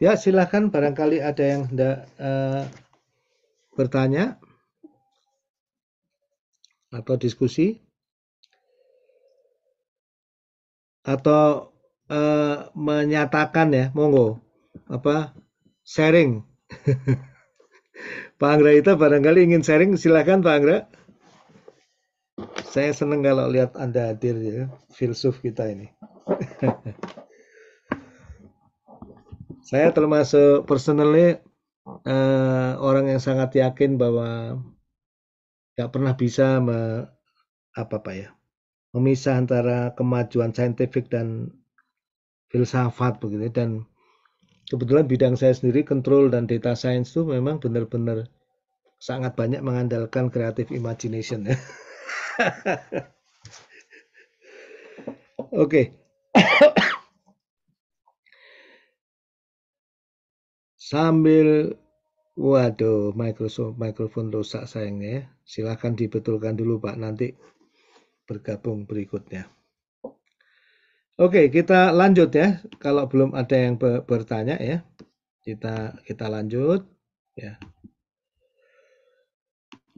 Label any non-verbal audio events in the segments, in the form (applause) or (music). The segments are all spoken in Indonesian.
Ya, silahkan barangkali ada yang hendak uh, eh, bertanya atau diskusi atau uh, menyatakan ya, monggo apa sharing. (laughs) Pak Anggra itu barangkali ingin sharing, silahkan Pak Anggra. Saya seneng kalau lihat Anda hadir ya, filsuf kita ini. (laughs) saya termasuk personally uh, orang yang sangat yakin bahwa nggak pernah bisa me, apa apa ya memisah antara kemajuan saintifik dan filsafat begitu dan kebetulan bidang saya sendiri kontrol dan data science itu memang benar-benar sangat banyak mengandalkan creative imagination ya. (laughs) (laughs) Oke. Sambil waduh Microsoft mikrofon rusak sayangnya ya. Silahkan dibetulkan dulu Pak nanti bergabung berikutnya. Oke, kita lanjut ya. Kalau belum ada yang bertanya ya. Kita kita lanjut ya.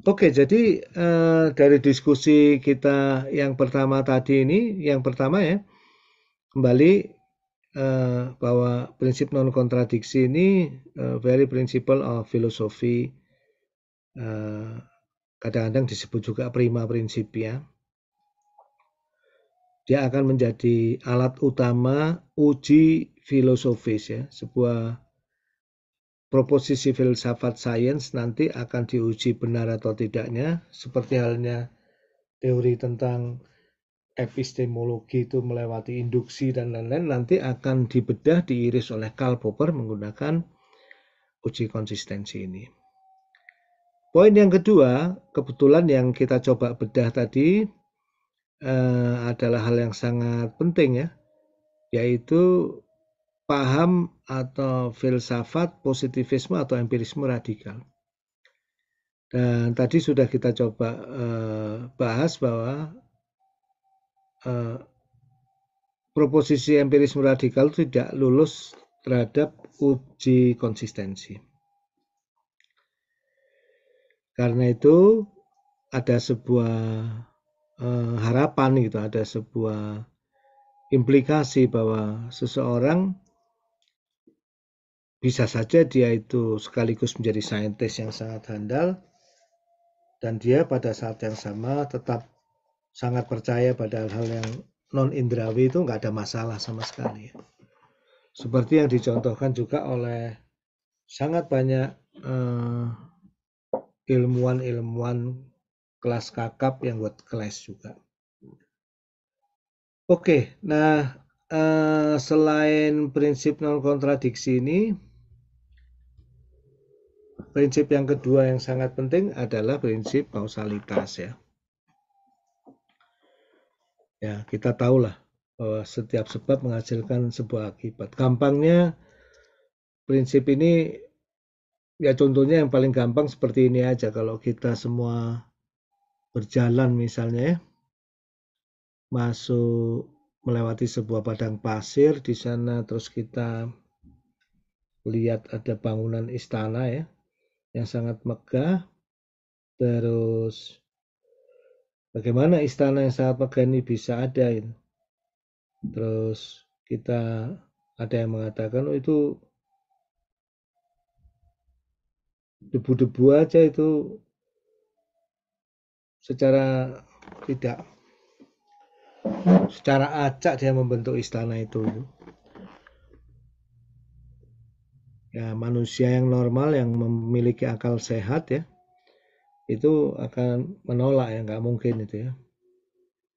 Oke, jadi eh, dari diskusi kita yang pertama tadi ini, yang pertama ya, kembali eh, bahwa prinsip non kontradiksi ini eh, very principle of philosophy, eh, kadang-kadang disebut juga prima prinsip ya. Dia akan menjadi alat utama uji filosofis ya, sebuah proposisi filsafat sains nanti akan diuji benar atau tidaknya, seperti halnya teori tentang epistemologi itu melewati induksi dan lain-lain, nanti akan dibedah diiris oleh Karl Popper menggunakan uji konsistensi ini. Poin yang kedua, kebetulan yang kita coba bedah tadi eh, adalah hal yang sangat penting ya, yaitu paham atau filsafat positivisme atau empirisme radikal. Dan tadi sudah kita coba uh, bahas bahwa uh, proposisi empirisme radikal tidak lulus terhadap uji konsistensi. Karena itu ada sebuah uh, harapan gitu, ada sebuah implikasi bahwa seseorang bisa saja dia itu sekaligus menjadi saintis yang sangat handal dan dia pada saat yang sama tetap sangat percaya pada hal-hal yang non indrawi itu nggak ada masalah sama sekali seperti yang dicontohkan juga oleh sangat banyak eh, ilmuwan-ilmuwan kelas kakap yang buat kelas juga oke nah uh, selain prinsip non kontradiksi ini prinsip yang kedua yang sangat penting adalah prinsip kausalitas ya. Ya, kita tahulah bahwa setiap sebab menghasilkan sebuah akibat. Gampangnya prinsip ini ya contohnya yang paling gampang seperti ini aja kalau kita semua berjalan misalnya ya masuk melewati sebuah padang pasir di sana terus kita lihat ada bangunan istana ya yang sangat megah. Terus bagaimana istana yang sangat megah ini bisa ada gitu. Terus kita ada yang mengatakan oh, itu debu-debu aja itu secara tidak secara acak dia membentuk istana itu. Gitu ya, manusia yang normal yang memiliki akal sehat ya itu akan menolak ya nggak mungkin itu ya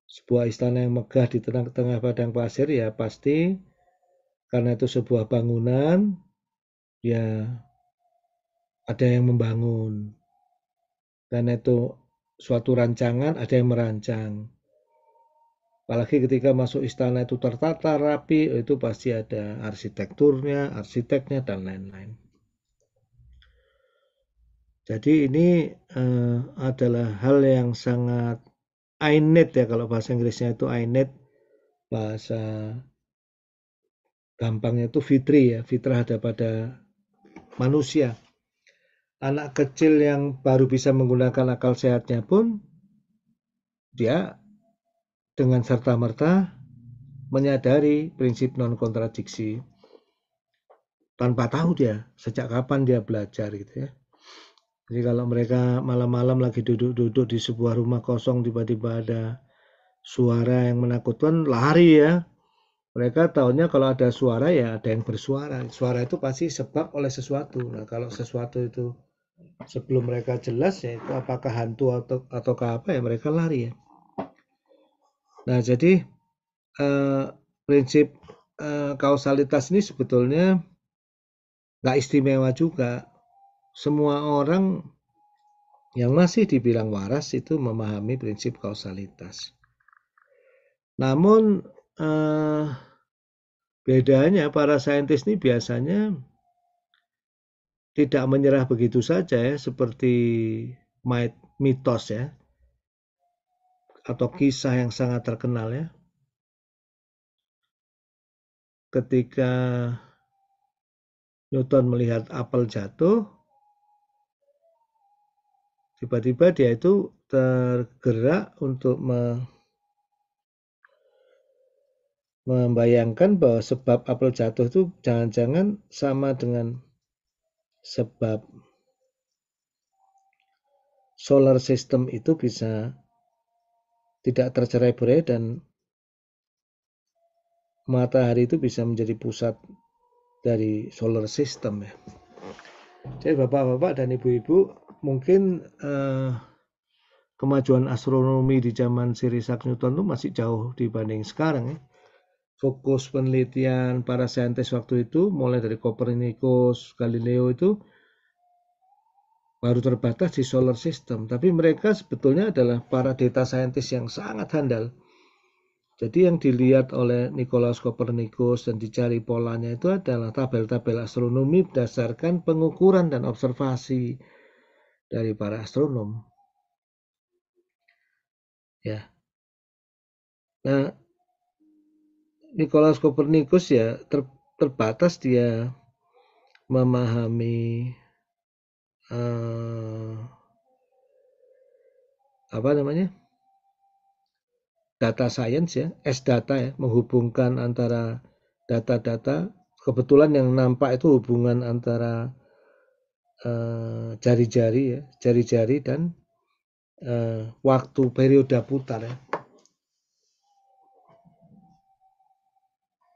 sebuah istana yang megah di tengah-tengah padang pasir ya pasti karena itu sebuah bangunan ya ada yang membangun karena itu suatu rancangan ada yang merancang apalagi ketika masuk istana itu tertata rapi itu pasti ada arsitekturnya arsiteknya dan lain-lain jadi ini uh, adalah hal yang sangat I ya kalau bahasa Inggrisnya itu I bahasa gampangnya itu fitri ya fitrah ada pada manusia anak kecil yang baru bisa menggunakan akal sehatnya pun dia dengan serta-merta menyadari prinsip non-kontradiksi tanpa tahu dia sejak kapan dia belajar gitu ya. Jadi kalau mereka malam-malam lagi duduk-duduk di sebuah rumah kosong tiba-tiba ada suara yang menakutkan lari ya. Mereka tahunya kalau ada suara ya ada yang bersuara. Suara itu pasti sebab oleh sesuatu. Nah kalau sesuatu itu sebelum mereka jelas ya itu apakah hantu atau ataukah apa ya mereka lari ya. Nah, jadi eh, prinsip eh, kausalitas ini sebetulnya nggak istimewa juga. Semua orang yang masih dibilang waras itu memahami prinsip kausalitas. Namun eh, bedanya para saintis ini biasanya tidak menyerah begitu saja ya, seperti mitos ya atau kisah yang sangat terkenal ya. Ketika Newton melihat apel jatuh, tiba-tiba dia itu tergerak untuk me membayangkan bahwa sebab apel jatuh itu jangan-jangan sama dengan sebab solar system itu bisa tidak tercerai-berai dan matahari itu bisa menjadi pusat dari solar system ya. Jadi bapak-bapak dan ibu-ibu mungkin eh, kemajuan astronomi di zaman Sir Isaac Newton itu masih jauh dibanding sekarang ya. Fokus penelitian para saintis waktu itu mulai dari Copernicus, Galileo itu baru terbatas di solar system, tapi mereka sebetulnya adalah para data scientist yang sangat handal. Jadi yang dilihat oleh Nicolaus Copernicus dan dicari polanya itu adalah tabel-tabel astronomi berdasarkan pengukuran dan observasi dari para astronom. Ya. Nah, Nicolaus Copernicus ya ter, terbatas dia memahami uh, apa namanya data science ya S data ya menghubungkan antara data-data kebetulan yang nampak itu hubungan antara eh, jari-jari uh, ya jari-jari dan uh, waktu periode putar ya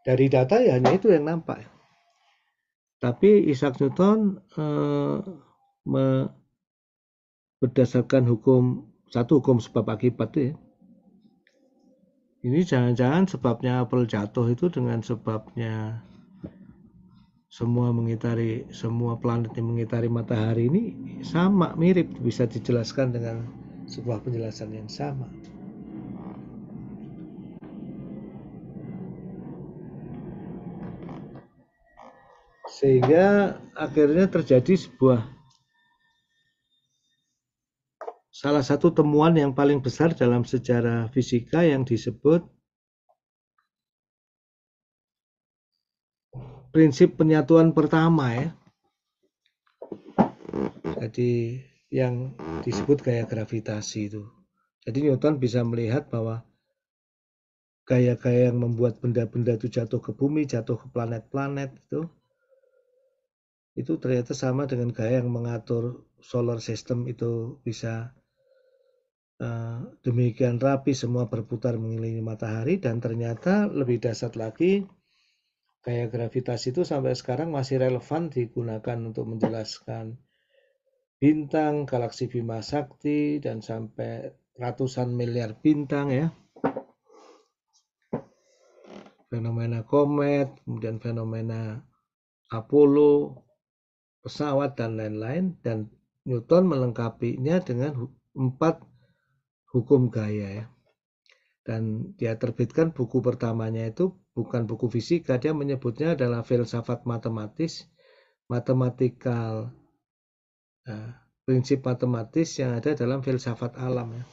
dari data ya hanya itu yang nampak ya. Tapi Isaac Newton uh, berdasarkan hukum satu hukum sebab akibat ya. Ini jangan-jangan sebabnya apel jatuh itu dengan sebabnya semua mengitari semua planet yang mengitari matahari ini sama mirip bisa dijelaskan dengan sebuah penjelasan yang sama. Sehingga akhirnya terjadi sebuah salah satu temuan yang paling besar dalam sejarah fisika yang disebut prinsip penyatuan pertama ya. Jadi yang disebut gaya gravitasi itu. Jadi Newton bisa melihat bahwa gaya-gaya yang membuat benda-benda itu jatuh ke bumi, jatuh ke planet-planet itu itu ternyata sama dengan gaya yang mengatur solar system itu bisa Eh, demikian rapi semua berputar mengelilingi matahari dan ternyata lebih dasar lagi gaya gravitasi itu sampai sekarang masih relevan digunakan untuk menjelaskan bintang, galaksi Bima Sakti dan sampai ratusan miliar bintang ya. Fenomena komet, kemudian fenomena Apollo, pesawat dan lain-lain dan Newton melengkapinya dengan empat hukum gaya ya. Dan dia terbitkan buku pertamanya itu bukan buku fisika, dia menyebutnya adalah filsafat matematis, matematikal, eh, prinsip matematis yang ada dalam filsafat alam ya.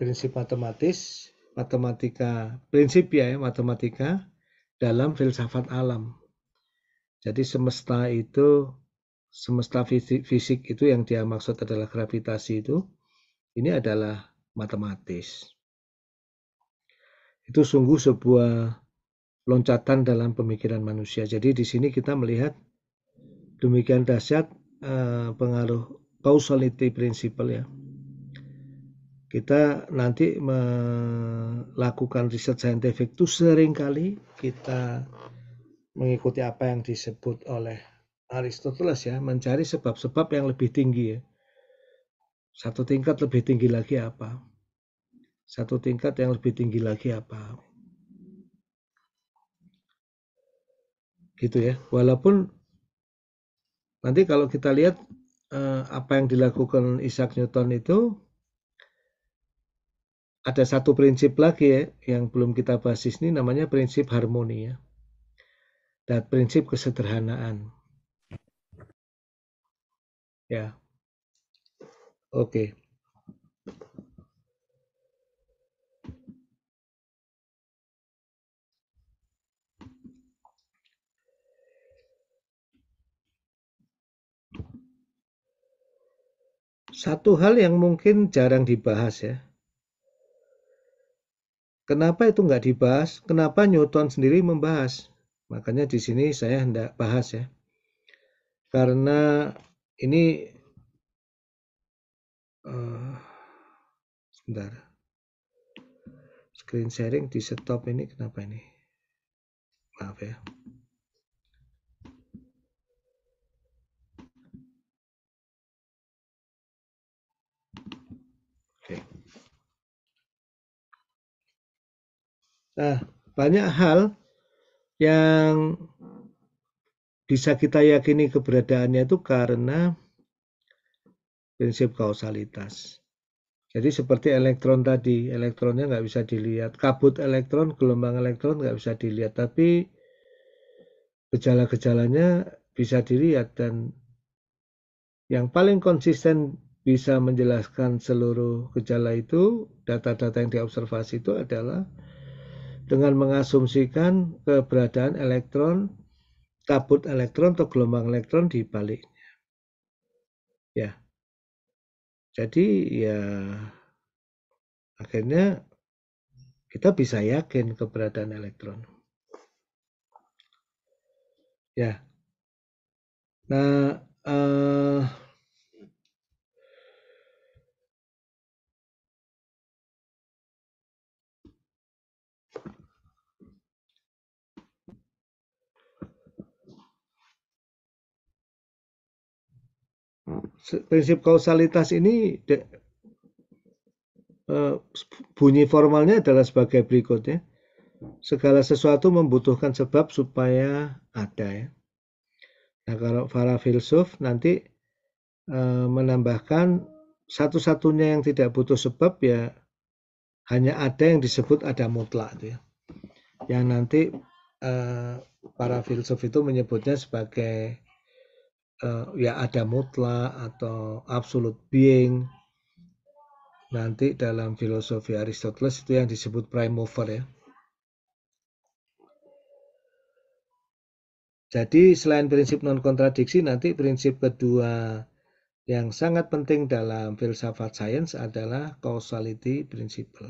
Prinsip matematis, matematika, prinsip ya, ya matematika dalam filsafat alam. Jadi semesta itu semesta fisik, fisik itu yang dia maksud adalah gravitasi itu ini adalah matematis. Itu sungguh sebuah loncatan dalam pemikiran manusia. Jadi di sini kita melihat demikian dahsyat eh, pengaruh causality principle ya. Kita nanti melakukan riset saintifik itu seringkali kita mengikuti apa yang disebut oleh Aristoteles ya, mencari sebab-sebab yang lebih tinggi ya. Satu tingkat lebih tinggi lagi apa? Satu tingkat yang lebih tinggi lagi apa? Gitu ya. Walaupun nanti kalau kita lihat eh, apa yang dilakukan Isaac Newton itu ada satu prinsip lagi ya yang belum kita bahas ini namanya prinsip harmoni ya dan prinsip kesederhanaan ya Oke. Satu hal yang mungkin jarang dibahas ya. Kenapa itu nggak dibahas? Kenapa Newton sendiri membahas? Makanya di sini saya hendak bahas ya. Karena ini Eh, sebentar screen sharing di stop ini kenapa ini maaf ya Oke. Nah, banyak hal yang bisa kita yakini keberadaannya itu karena prinsip kausalitas. Jadi seperti elektron tadi, elektronnya nggak bisa dilihat. Kabut elektron, gelombang elektron nggak bisa dilihat, tapi gejala-gejalanya bisa dilihat dan yang paling konsisten bisa menjelaskan seluruh gejala itu, data-data yang diobservasi itu adalah dengan mengasumsikan keberadaan elektron, kabut elektron atau gelombang elektron di baliknya. Ya, jadi ya akhirnya kita bisa yakin keberadaan elektron. Ya. Nah, eh, Oh, prinsip kausalitas ini de, e, bunyi formalnya adalah sebagai berikut ya. Segala sesuatu membutuhkan sebab supaya ada ya. Nah kalau para filsuf nanti e, menambahkan satu-satunya yang tidak butuh sebab ya hanya ada yang disebut ada mutlak itu ya. Yang nanti e, para filsuf itu menyebutnya sebagai uh, ya ada mutlak atau absolute being nanti dalam filosofi Aristoteles itu yang disebut prime mover ya Jadi selain prinsip non kontradiksi nanti prinsip kedua yang sangat penting dalam filsafat sains adalah causality principle.